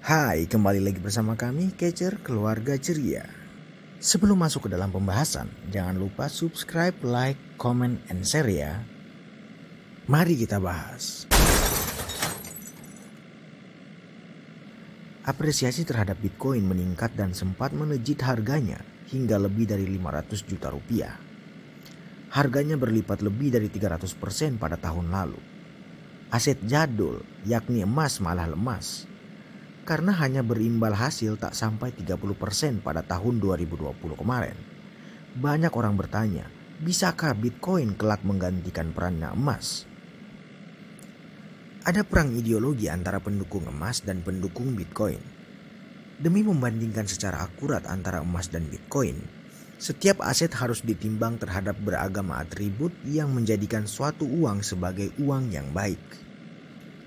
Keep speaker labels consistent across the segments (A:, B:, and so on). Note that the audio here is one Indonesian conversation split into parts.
A: Hai, kembali lagi bersama kami Catcher Keluarga Ceria. Sebelum masuk ke dalam pembahasan, jangan lupa subscribe, like, comment, and share ya. Mari kita bahas. Apresiasi terhadap Bitcoin meningkat dan sempat menejit harganya hingga lebih dari 500 juta rupiah. Harganya berlipat lebih dari 300% pada tahun lalu. Aset jadul, yakni emas malah lemas karena hanya berimbal hasil tak sampai 30% pada tahun 2020 kemarin. Banyak orang bertanya, bisakah Bitcoin kelak menggantikan perannya emas? Ada perang ideologi antara pendukung emas dan pendukung Bitcoin. Demi membandingkan secara akurat antara emas dan Bitcoin, setiap aset harus ditimbang terhadap beragama atribut yang menjadikan suatu uang sebagai uang yang baik.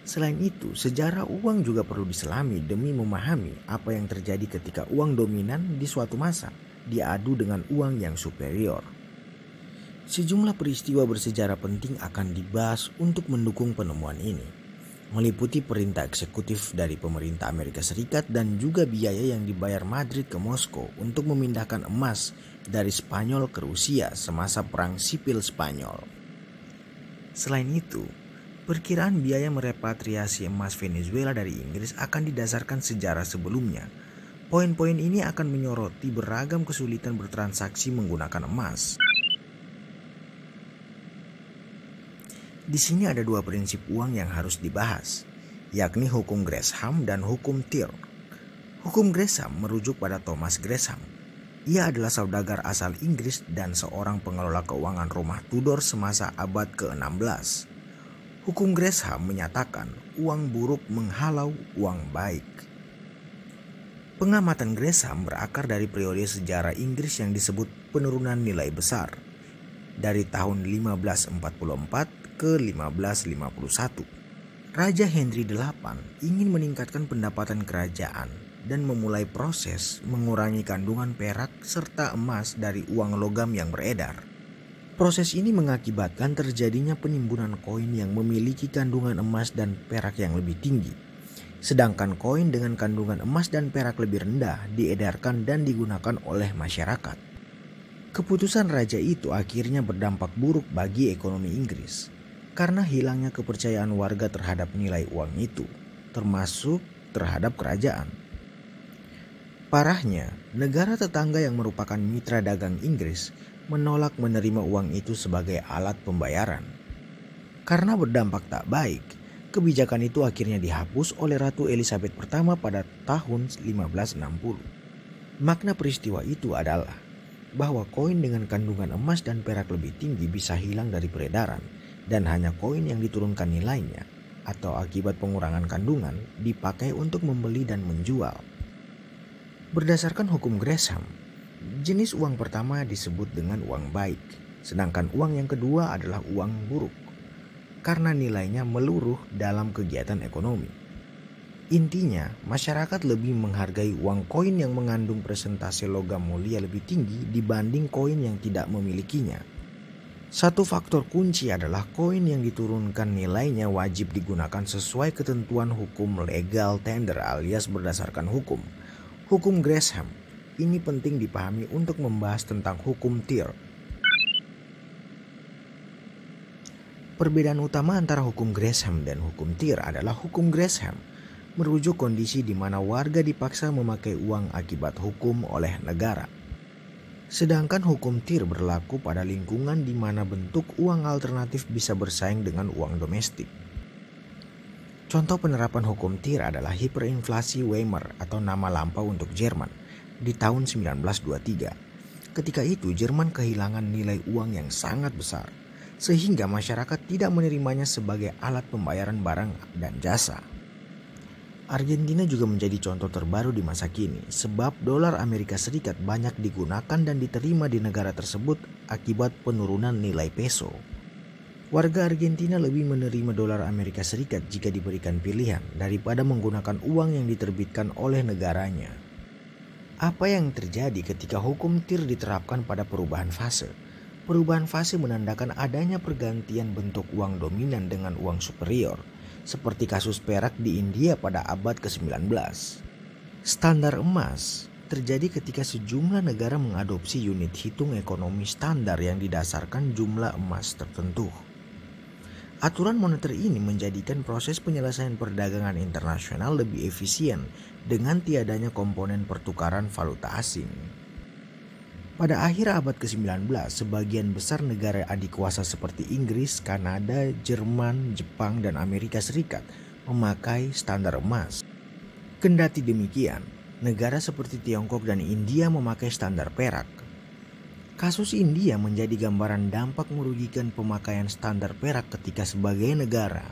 A: Selain itu, sejarah uang juga perlu diselami demi memahami apa yang terjadi ketika uang dominan di suatu masa diadu dengan uang yang superior. Sejumlah peristiwa bersejarah penting akan dibahas untuk mendukung penemuan ini, meliputi perintah eksekutif dari pemerintah Amerika Serikat dan juga biaya yang dibayar Madrid ke Moskow untuk memindahkan emas dari Spanyol ke Rusia semasa Perang Sipil Spanyol. Selain itu, Perkiraan biaya merepatriasi emas Venezuela dari Inggris akan didasarkan sejarah sebelumnya. Poin-poin ini akan menyoroti beragam kesulitan bertransaksi menggunakan emas. Di sini ada dua prinsip uang yang harus dibahas, yakni hukum Gresham dan hukum Tir. Hukum Gresham merujuk pada Thomas Gresham. Ia adalah saudagar asal Inggris dan seorang pengelola keuangan rumah Tudor semasa abad ke-16. Hukum Gresham menyatakan uang buruk menghalau uang baik. Pengamatan Gresham berakar dari periode sejarah Inggris yang disebut penurunan nilai besar dari tahun 1544 ke 1551. Raja Henry VIII ingin meningkatkan pendapatan kerajaan dan memulai proses mengurangi kandungan perak serta emas dari uang logam yang beredar. Proses ini mengakibatkan terjadinya penimbunan koin yang memiliki kandungan emas dan perak yang lebih tinggi. Sedangkan koin dengan kandungan emas dan perak lebih rendah diedarkan dan digunakan oleh masyarakat. Keputusan raja itu akhirnya berdampak buruk bagi ekonomi Inggris karena hilangnya kepercayaan warga terhadap nilai uang itu, termasuk terhadap kerajaan. Parahnya, negara tetangga yang merupakan mitra dagang Inggris menolak menerima uang itu sebagai alat pembayaran. Karena berdampak tak baik, kebijakan itu akhirnya dihapus oleh Ratu Elizabeth pertama pada tahun 1560. Makna peristiwa itu adalah bahwa koin dengan kandungan emas dan perak lebih tinggi bisa hilang dari peredaran dan hanya koin yang diturunkan nilainya atau akibat pengurangan kandungan dipakai untuk membeli dan menjual. Berdasarkan hukum Gresham, Jenis uang pertama disebut dengan uang baik, sedangkan uang yang kedua adalah uang buruk karena nilainya meluruh dalam kegiatan ekonomi. Intinya, masyarakat lebih menghargai uang koin yang mengandung presentasi logam mulia lebih tinggi dibanding koin yang tidak memilikinya. Satu faktor kunci adalah koin yang diturunkan nilainya wajib digunakan sesuai ketentuan hukum legal tender alias berdasarkan hukum. Hukum Gresham ini penting dipahami untuk membahas tentang hukum TIR. Perbedaan utama antara hukum Gresham dan hukum TIR adalah hukum Gresham merujuk kondisi di mana warga dipaksa memakai uang akibat hukum oleh negara. Sedangkan hukum TIR berlaku pada lingkungan di mana bentuk uang alternatif bisa bersaing dengan uang domestik. Contoh penerapan hukum TIR adalah hiperinflasi Weimar atau nama lampau untuk Jerman di tahun 1923. Ketika itu Jerman kehilangan nilai uang yang sangat besar sehingga masyarakat tidak menerimanya sebagai alat pembayaran barang dan jasa. Argentina juga menjadi contoh terbaru di masa kini sebab dolar Amerika Serikat banyak digunakan dan diterima di negara tersebut akibat penurunan nilai peso. Warga Argentina lebih menerima dolar Amerika Serikat jika diberikan pilihan daripada menggunakan uang yang diterbitkan oleh negaranya. Apa yang terjadi ketika hukum TIR diterapkan pada perubahan fase? Perubahan fase menandakan adanya pergantian bentuk uang dominan dengan uang superior, seperti kasus perak di India pada abad ke-19. Standar emas terjadi ketika sejumlah negara mengadopsi unit hitung ekonomi standar yang didasarkan jumlah emas tertentu. Aturan moneter ini menjadikan proses penyelesaian perdagangan internasional lebih efisien dengan tiadanya komponen pertukaran valuta asing. Pada akhir abad ke-19, sebagian besar negara adik kuasa seperti Inggris, Kanada, Jerman, Jepang, dan Amerika Serikat memakai standar emas. Kendati demikian, negara seperti Tiongkok dan India memakai standar perak. Kasus India menjadi gambaran dampak merugikan pemakaian standar perak ketika sebagai negara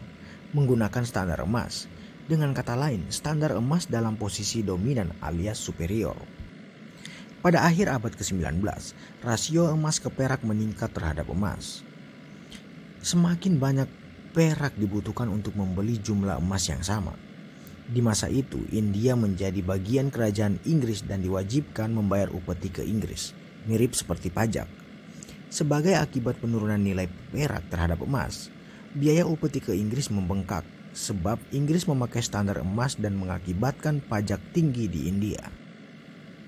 A: menggunakan standar emas. Dengan kata lain, standar emas dalam posisi dominan alias superior. Pada akhir abad ke-19, rasio emas ke perak meningkat terhadap emas. Semakin banyak perak dibutuhkan untuk membeli jumlah emas yang sama. Di masa itu, India menjadi bagian kerajaan Inggris dan diwajibkan membayar upeti ke Inggris mirip seperti pajak. Sebagai akibat penurunan nilai perak terhadap emas, biaya upeti ke Inggris membengkak sebab Inggris memakai standar emas dan mengakibatkan pajak tinggi di India.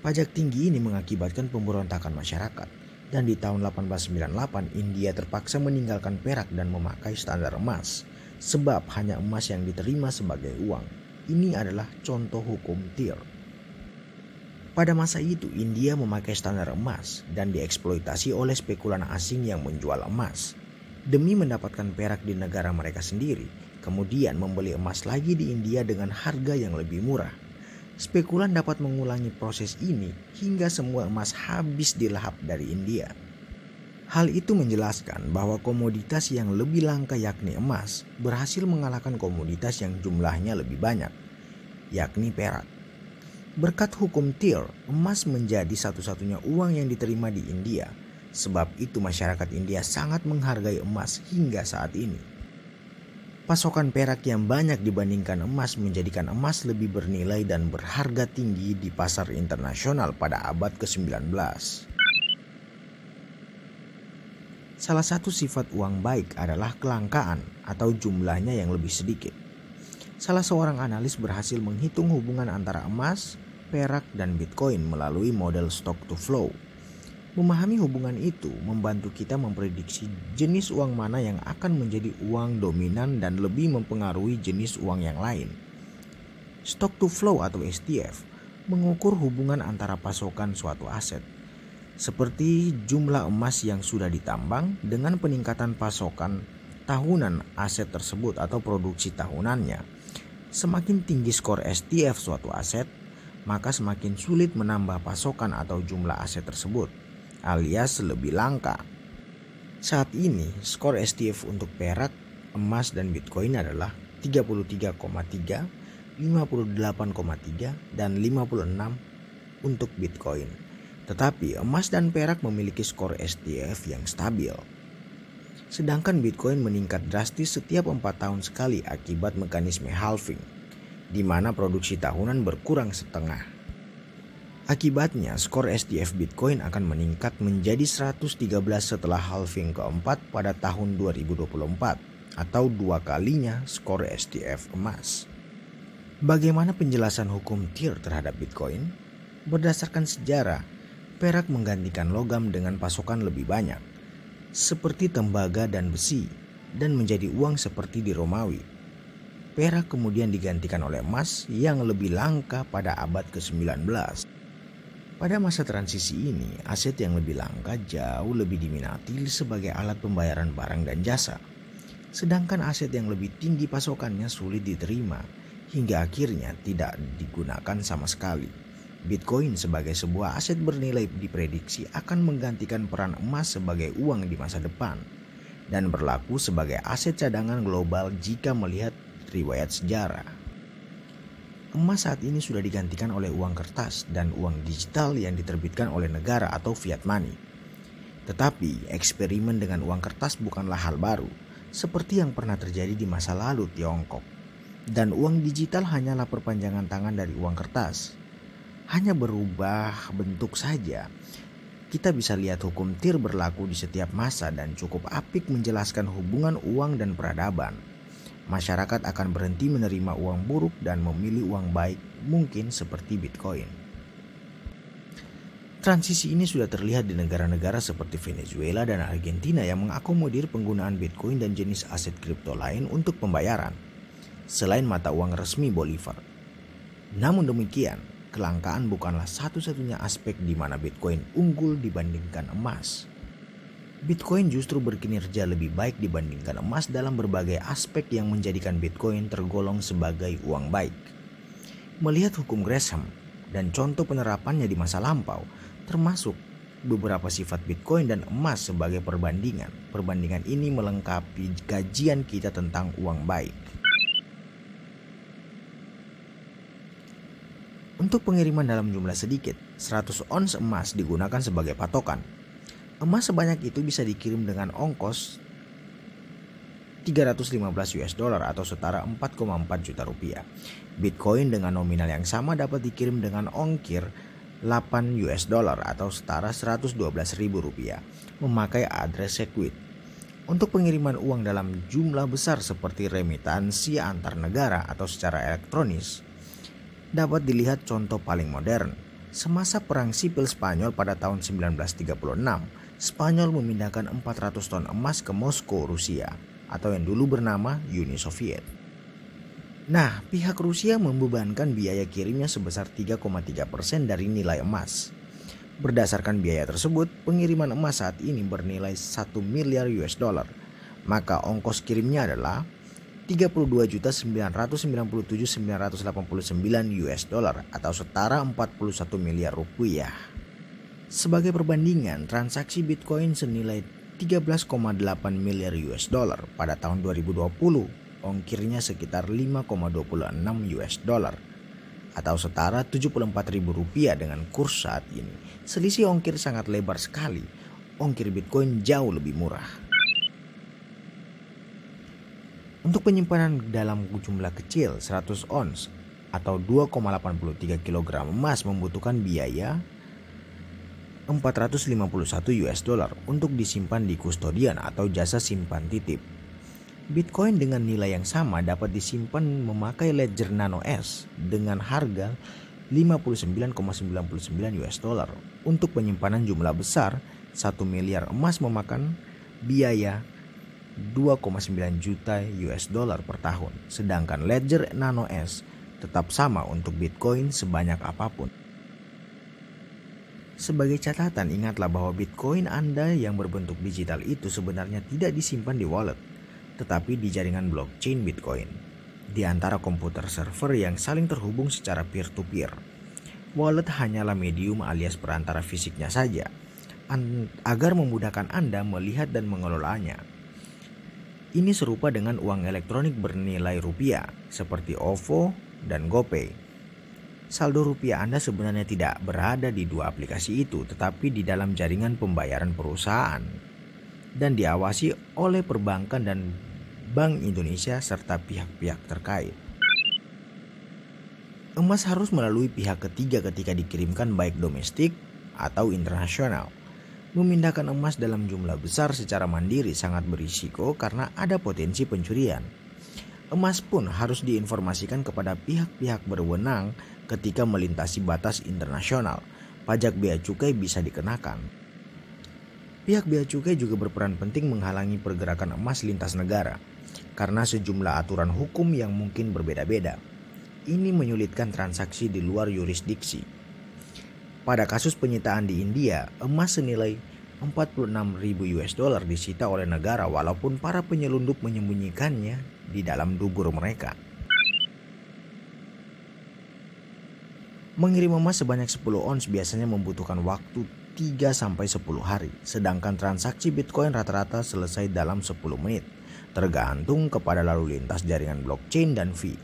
A: Pajak tinggi ini mengakibatkan pemberontakan masyarakat dan di tahun 1898 India terpaksa meninggalkan perak dan memakai standar emas sebab hanya emas yang diterima sebagai uang. Ini adalah contoh hukum tier. Pada masa itu, India memakai standar emas dan dieksploitasi oleh spekulan asing yang menjual emas demi mendapatkan perak di negara mereka sendiri, kemudian membeli emas lagi di India dengan harga yang lebih murah. Spekulan dapat mengulangi proses ini hingga semua emas habis dilahap dari India. Hal itu menjelaskan bahwa komoditas yang lebih langka yakni emas berhasil mengalahkan komoditas yang jumlahnya lebih banyak, yakni perak. Berkat hukum TIR, emas menjadi satu-satunya uang yang diterima di India. Sebab itu masyarakat India sangat menghargai emas hingga saat ini. Pasokan perak yang banyak dibandingkan emas menjadikan emas lebih bernilai dan berharga tinggi di pasar internasional pada abad ke-19. Salah satu sifat uang baik adalah kelangkaan atau jumlahnya yang lebih sedikit. Salah seorang analis berhasil menghitung hubungan antara emas, perak, dan Bitcoin melalui model stock to flow. Memahami hubungan itu membantu kita memprediksi jenis uang mana yang akan menjadi uang dominan dan lebih mempengaruhi jenis uang yang lain. Stock to flow atau STF mengukur hubungan antara pasokan suatu aset, seperti jumlah emas yang sudah ditambang dengan peningkatan pasokan tahunan aset tersebut atau produksi tahunannya. Semakin tinggi skor STF suatu aset, maka semakin sulit menambah pasokan atau jumlah aset tersebut, alias lebih langka. Saat ini, skor STF untuk perak, emas, dan bitcoin adalah 33,3, 58,3, dan 56 untuk bitcoin. Tetapi emas dan perak memiliki skor STF yang stabil. Sedangkan bitcoin meningkat drastis setiap 4 tahun sekali akibat mekanisme halving di mana produksi tahunan berkurang setengah. Akibatnya, skor SDF Bitcoin akan meningkat menjadi 113 setelah halving keempat pada tahun 2024 atau dua kalinya skor SDF emas. Bagaimana penjelasan hukum TIR terhadap Bitcoin? Berdasarkan sejarah, perak menggantikan logam dengan pasokan lebih banyak, seperti tembaga dan besi, dan menjadi uang seperti di Romawi perak kemudian digantikan oleh emas yang lebih langka pada abad ke-19. Pada masa transisi ini, aset yang lebih langka jauh lebih diminati sebagai alat pembayaran barang dan jasa. Sedangkan aset yang lebih tinggi pasokannya sulit diterima hingga akhirnya tidak digunakan sama sekali. Bitcoin sebagai sebuah aset bernilai diprediksi akan menggantikan peran emas sebagai uang di masa depan dan berlaku sebagai aset cadangan global jika melihat riwayat sejarah. Emas saat ini sudah digantikan oleh uang kertas dan uang digital yang diterbitkan oleh negara atau fiat money. Tetapi, eksperimen dengan uang kertas bukanlah hal baru, seperti yang pernah terjadi di masa lalu Tiongkok. Dan uang digital hanyalah perpanjangan tangan dari uang kertas. Hanya berubah bentuk saja, kita bisa lihat hukum tir berlaku di setiap masa dan cukup apik menjelaskan hubungan uang dan peradaban masyarakat akan berhenti menerima uang buruk dan memilih uang baik, mungkin seperti Bitcoin. Transisi ini sudah terlihat di negara-negara seperti Venezuela dan Argentina yang mengakomodir penggunaan Bitcoin dan jenis aset kripto lain untuk pembayaran, selain mata uang resmi Bolivar. Namun demikian, kelangkaan bukanlah satu-satunya aspek di mana Bitcoin unggul dibandingkan emas. Bitcoin justru berkinerja lebih baik dibandingkan emas dalam berbagai aspek yang menjadikan Bitcoin tergolong sebagai uang baik. Melihat hukum Gresham dan contoh penerapannya di masa lampau, termasuk beberapa sifat Bitcoin dan emas sebagai perbandingan. Perbandingan ini melengkapi kajian kita tentang uang baik. Untuk pengiriman dalam jumlah sedikit, 100 ons emas digunakan sebagai patokan. Emas sebanyak itu bisa dikirim dengan ongkos 315 US dollar atau setara 4,4 juta rupiah. Bitcoin dengan nominal yang sama dapat dikirim dengan ongkir 8 US dollar atau setara 112 ribu rupiah memakai address Segwit. Untuk pengiriman uang dalam jumlah besar seperti remitansi antar negara atau secara elektronis, dapat dilihat contoh paling modern. Semasa Perang Sipil Spanyol pada tahun 1936, Spanyol memindahkan 400 ton emas ke Moskow, Rusia, atau yang dulu bernama Uni Soviet. Nah, pihak Rusia membebankan biaya kirimnya sebesar 3,3 persen dari nilai emas. Berdasarkan biaya tersebut, pengiriman emas saat ini bernilai 1 miliar US dollar. Maka ongkos kirimnya adalah 32.997.989 US dollar atau setara 41 miliar rupiah. Sebagai perbandingan, transaksi Bitcoin senilai 13,8 miliar US dollar pada tahun 2020, ongkirnya sekitar 5,26 US dollar atau setara 74.000 rupiah dengan kurs saat ini. Selisih ongkir sangat lebar sekali. Ongkir Bitcoin jauh lebih murah. Untuk penyimpanan dalam jumlah kecil 100 ons atau 2,83 kg emas membutuhkan biaya 451 US dollar untuk disimpan di kustodian atau jasa simpan titip. Bitcoin dengan nilai yang sama dapat disimpan memakai Ledger Nano S dengan harga 59,99 US dollar untuk penyimpanan jumlah besar 1 miliar emas memakan biaya 2,9 juta US dollar per tahun sedangkan Ledger Nano S tetap sama untuk Bitcoin sebanyak apapun. Sebagai catatan, ingatlah bahwa Bitcoin Anda yang berbentuk digital itu sebenarnya tidak disimpan di wallet, tetapi di jaringan blockchain Bitcoin, di antara komputer server yang saling terhubung secara peer-to-peer. Wallet hanyalah medium alias perantara fisiknya saja, agar memudahkan Anda melihat dan mengelolanya. Ini serupa dengan uang elektronik bernilai rupiah, seperti OVO dan GoPay saldo rupiah Anda sebenarnya tidak berada di dua aplikasi itu, tetapi di dalam jaringan pembayaran perusahaan dan diawasi oleh perbankan dan Bank Indonesia serta pihak-pihak terkait. Emas harus melalui pihak ketiga ketika dikirimkan baik domestik atau internasional. Memindahkan emas dalam jumlah besar secara mandiri sangat berisiko karena ada potensi pencurian. Emas pun harus diinformasikan kepada pihak-pihak berwenang ketika melintasi batas internasional. Pajak bea cukai bisa dikenakan. Pihak bea cukai juga berperan penting menghalangi pergerakan emas lintas negara karena sejumlah aturan hukum yang mungkin berbeda-beda. Ini menyulitkan transaksi di luar yurisdiksi. Pada kasus penyitaan di India, emas senilai 46.000 US dollar disita oleh negara walaupun para penyelundup menyembunyikannya di dalam dubur mereka. Mengirim emas sebanyak 10 ons biasanya membutuhkan waktu 3 sampai 10 hari, sedangkan transaksi Bitcoin rata-rata selesai dalam 10 menit, tergantung kepada lalu lintas jaringan blockchain dan fee.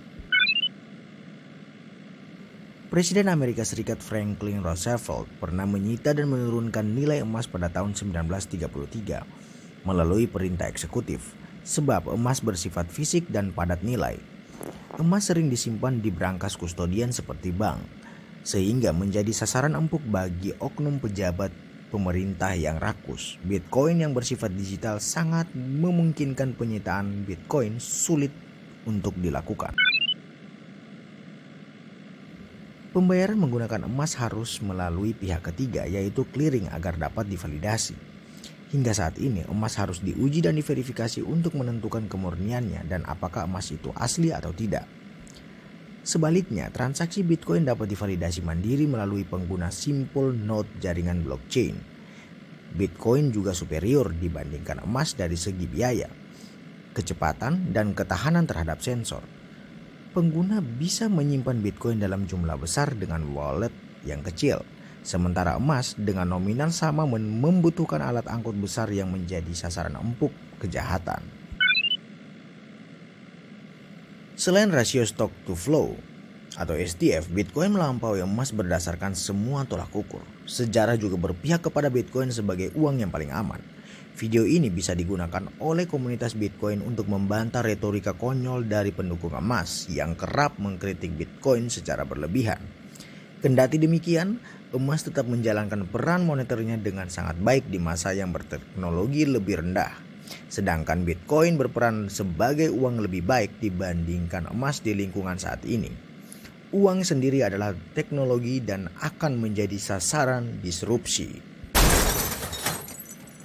A: Presiden Amerika Serikat Franklin Roosevelt pernah menyita dan menurunkan nilai emas pada tahun 1933 melalui perintah eksekutif sebab emas bersifat fisik dan padat nilai. Emas sering disimpan di berangkas kustodian seperti bank, sehingga menjadi sasaran empuk bagi oknum pejabat pemerintah yang rakus. Bitcoin yang bersifat digital sangat memungkinkan penyitaan Bitcoin sulit untuk dilakukan. Pembayaran menggunakan emas harus melalui pihak ketiga yaitu clearing agar dapat divalidasi. Hingga saat ini emas harus diuji dan diverifikasi untuk menentukan kemurniannya dan apakah emas itu asli atau tidak. Sebaliknya, transaksi Bitcoin dapat divalidasi mandiri melalui pengguna simple node jaringan blockchain. Bitcoin juga superior dibandingkan emas dari segi biaya, kecepatan, dan ketahanan terhadap sensor. Pengguna bisa menyimpan Bitcoin dalam jumlah besar dengan wallet yang kecil, sementara emas dengan nominal sama membutuhkan alat angkut besar yang menjadi sasaran empuk kejahatan. Selain rasio stock to flow atau STF, Bitcoin melampaui emas berdasarkan semua tolak ukur. Sejarah juga berpihak kepada Bitcoin sebagai uang yang paling aman. Video ini bisa digunakan oleh komunitas Bitcoin untuk membantah retorika konyol dari pendukung emas yang kerap mengkritik Bitcoin secara berlebihan. Kendati demikian, emas tetap menjalankan peran moneternya dengan sangat baik di masa yang berteknologi lebih rendah. Sedangkan Bitcoin berperan sebagai uang lebih baik dibandingkan emas di lingkungan saat ini. Uang sendiri adalah teknologi dan akan menjadi sasaran disrupsi.